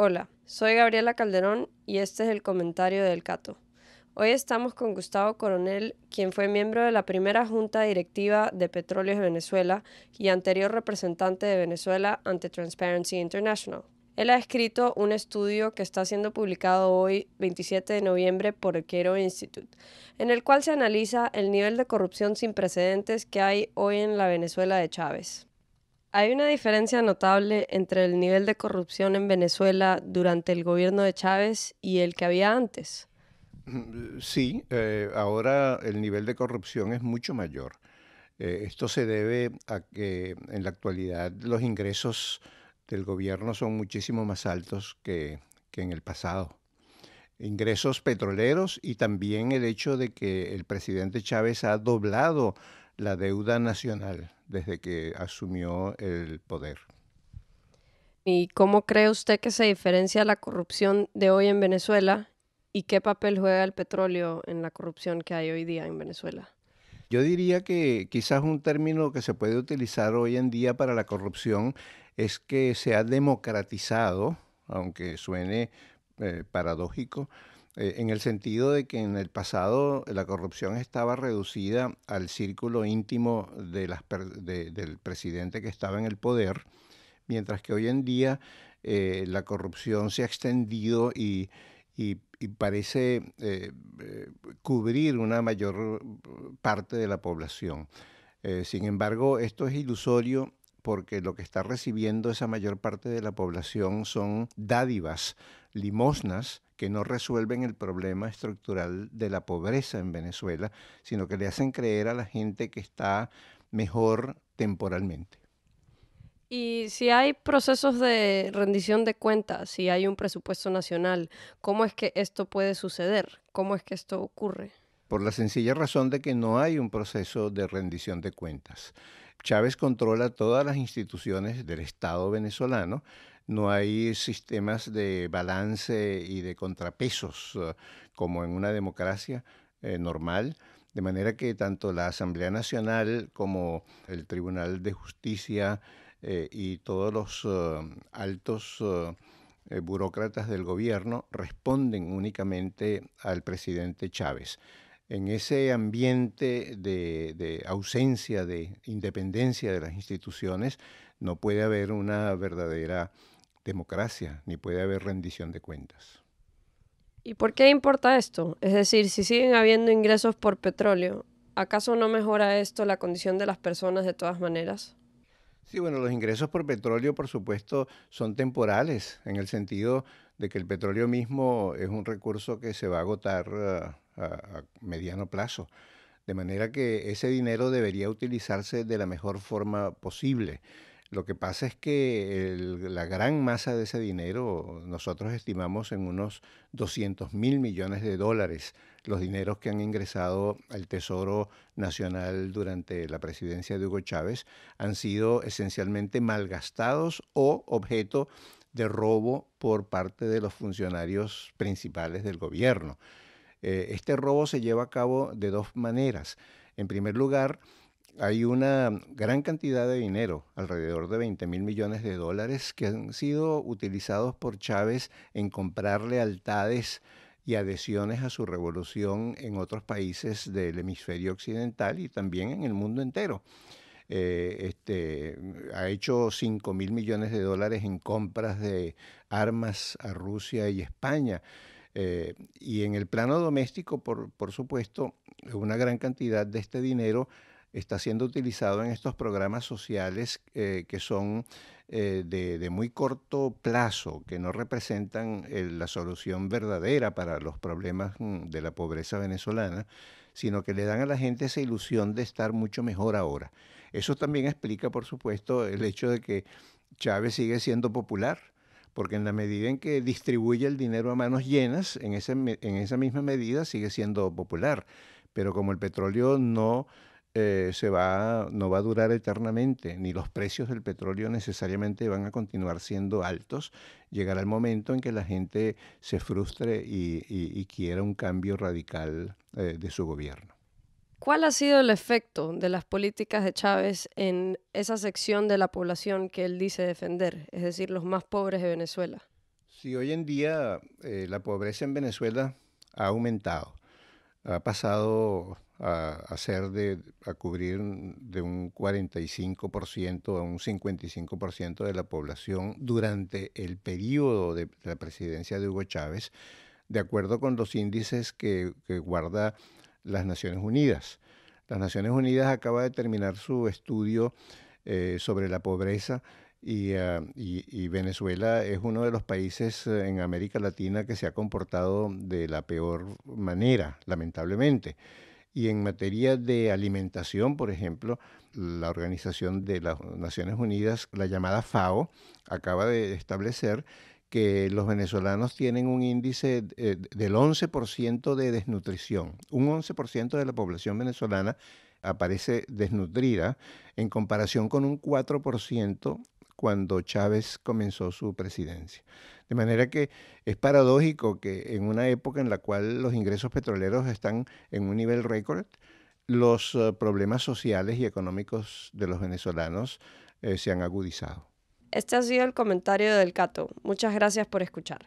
Hola, soy Gabriela Calderón y este es el comentario del Cato. Hoy estamos con Gustavo Coronel, quien fue miembro de la primera junta directiva de Petróleos de Venezuela y anterior representante de Venezuela ante Transparency International. Él ha escrito un estudio que está siendo publicado hoy, 27 de noviembre, por el Quero Institute, en el cual se analiza el nivel de corrupción sin precedentes que hay hoy en la Venezuela de Chávez. Hay una diferencia notable entre el nivel de corrupción en Venezuela durante el gobierno de Chávez y el que había antes. Mm, sí, eh, ahora el nivel de corrupción es mucho mayor. Eh, esto se debe a que en la actualidad los ingresos del gobierno son muchísimo más altos que, que en el pasado. Ingresos petroleros y también el hecho de que el presidente Chávez ha doblado la deuda nacional desde que asumió el poder. ¿Y cómo cree usted que se diferencia la corrupción de hoy en Venezuela y qué papel juega el petróleo en la corrupción que hay hoy día en Venezuela? Yo diría que quizás un término que se puede utilizar hoy en día para la corrupción es que se ha democratizado, aunque suene eh, paradójico, eh, en el sentido de que en el pasado la corrupción estaba reducida al círculo íntimo del presidente que estaba en el poder, mientras que hoy en día eh, la corrupción se ha extendido y, parece eh, cubrir una mayor parte de la población. sin embargo, esto es ilusorio porque lo que está recibiendo esa mayor parte de la población son dádivas, limosnas, que no resuelven el problema estructural de la pobreza en Venezuela, sino que le hacen creer a la gente que está mejor temporalmente. Y si hay procesos de rendición de cuentas, si hay un presupuesto nacional, ¿cómo es que esto puede suceder? ¿Cómo es que esto ocurre? Por la sencilla razón de que no hay un proceso de rendición de cuentas. Chávez controla todas las instituciones del Estado venezolano, no hay sistemas de balance y de contrapesos eh, como en una democracia eh, normal. De manera que tanto la Asamblea Nacional como el Tribunal de Justicia eh, y todos los altos burócratas del gobierno responden únicamente al presidente Chávez. En ese ambiente de ausencia de independencia de las instituciones no puede haber una verdadera democracia, ni puede haber rendición de cuentas. ¿Y por qué importa esto? Es decir, si siguen habiendo ingresos por petróleo, ¿acaso no mejora esto la condición de las personas de todas maneras? Sí, bueno, los ingresos por petróleo, por supuesto, son temporales, en el sentido de que el petróleo mismo es un recurso que se va a agotar eh, a, a mediano plazo. De manera que ese dinero debería utilizarse de la mejor forma posible. Lo que pasa es que la gran masa de ese dinero, nosotros estimamos en unos 200 mil millones de dólares los dineros que han ingresado al Tesoro Nacional durante la presidencia de Hugo Chávez, han sido esencialmente malgastados o objeto de robo por parte de los funcionarios principales del gobierno. Eh, este robo se lleva a cabo de dos maneras. En primer lugar, hay una gran cantidad de dinero, alrededor de 20 mil millones de dólares, que han sido utilizados por Chávez en comprar lealtades y adhesiones a su revolución en otros países del hemisferio occidental y también en el mundo entero. Eh, este, ha hecho 5 mil millones de dólares en compras de armas a Rusia y España. Eh, y en el plano doméstico, por, por supuesto, una gran cantidad de este dinero está siendo utilizado en estos programas sociales eh, que son eh, de, muy corto plazo, que no representan eh, la solución verdadera para los problemas mm, de la pobreza venezolana, sino que le dan a la gente esa ilusión de estar mucho mejor ahora. Eso también explica, por supuesto, el hecho de que Chávez sigue siendo popular porque en la medida en que distribuye el dinero a manos llenas, en, ese, en esa misma medida sigue siendo popular. Pero como el petróleo no eh, se va, no va a durar eternamente, ni los precios del petróleo necesariamente van a continuar siendo altos. Llegará el momento en que la gente se frustre y, quiera un cambio radical eh, de su gobierno. ¿Cuál ha sido el efecto de las políticas de Chávez en esa sección de la población que él dice defender, es decir, los más pobres de Venezuela? Si hoy en día eh, la pobreza en Venezuela ha aumentado, ha pasado a, ser de, a cubrir de un 45% a un 55% de la población durante el periodo de la presidencia de Hugo Chávez, de acuerdo con los índices que, guarda las Naciones Unidas. Las Naciones Unidas acaba de terminar su estudio eh, sobre la pobreza Ah, y, y, Venezuela es uno de los países eh, en América Latina que se ha comportado de la peor manera, lamentablemente. Y en materia de alimentación, por ejemplo, la Organización de las Naciones Unidas, la llamada FAO, acaba de establecer que los venezolanos tienen un índice eh, del 11% de desnutrición. Un 11% de la población venezolana aparece desnutrida en comparación con un 4% cuando Chávez comenzó su presidencia. De manera que es paradójico que en una época en la cual los ingresos petroleros están en un nivel récord, los eh, problemas sociales y económicos de los venezolanos eh, se han agudizado. Este ha sido el comentario del Cato. Muchas gracias por escuchar.